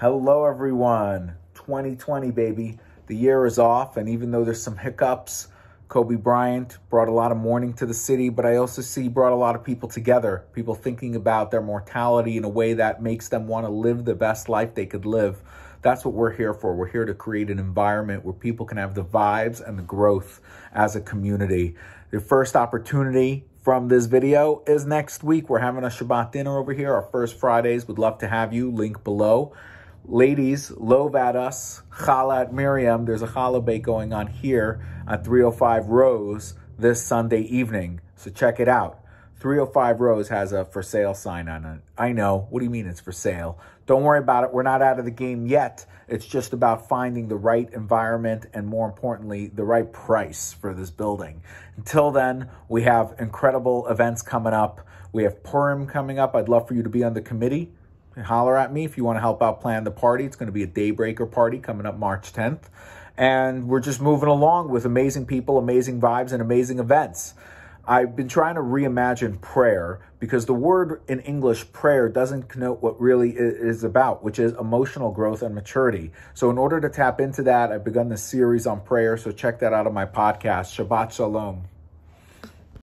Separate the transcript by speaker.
Speaker 1: Hello, everyone. 2020, baby. The year is off, and even though there's some hiccups, Kobe Bryant brought a lot of mourning to the city, but I also see brought a lot of people together, people thinking about their mortality in a way that makes them want to live the best life they could live. That's what we're here for. We're here to create an environment where people can have the vibes and the growth as a community. The first opportunity from this video is next week. We're having a Shabbat dinner over here, our first Fridays. Would love to have you. Link below. Ladies, love at us, challah at Miriam. There's a challah bake going on here at 305 Rose this Sunday evening. So check it out. 305 Rose has a for sale sign on it. I know. What do you mean it's for sale? Don't worry about it. We're not out of the game yet. It's just about finding the right environment and more importantly, the right price for this building. Until then, we have incredible events coming up. We have Purim coming up. I'd love for you to be on the committee holler at me if you want to help out plan the party. It's going to be a daybreaker party coming up March 10th. And we're just moving along with amazing people, amazing vibes, and amazing events. I've been trying to reimagine prayer because the word in English, prayer, doesn't connote what really it is about, which is emotional growth and maturity. So, in order to tap into that, I've begun this series on prayer. So, check that out on my podcast, Shabbat Shalom.